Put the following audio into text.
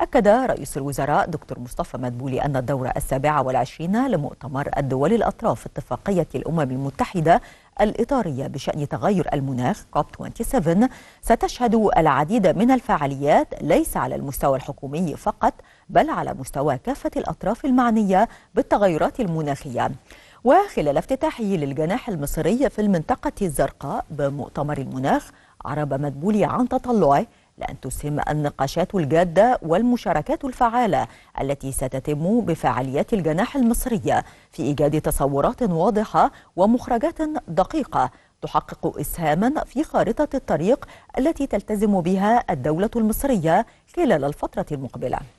أكد رئيس الوزراء دكتور مصطفى مدبولي أن الدورة السابعة والعشرين لمؤتمر الدول الأطراف اتفاقية الأمم المتحدة الإطارية بشأن تغير المناخ كوب 27 ستشهد العديد من الفعاليات ليس على المستوى الحكومي فقط بل على مستوى كافة الأطراف المعنية بالتغيرات المناخية وخلال افتتاحه للجناح المصري في المنطقة الزرقاء بمؤتمر المناخ عرب مدبولي عن تطلعه لأن تسهم النقاشات الجادة والمشاركات الفعالة التي ستتم بفعاليات الجناح المصرية في إيجاد تصورات واضحة ومخرجات دقيقة تحقق إسهاما في خارطة الطريق التي تلتزم بها الدولة المصرية خلال الفترة المقبلة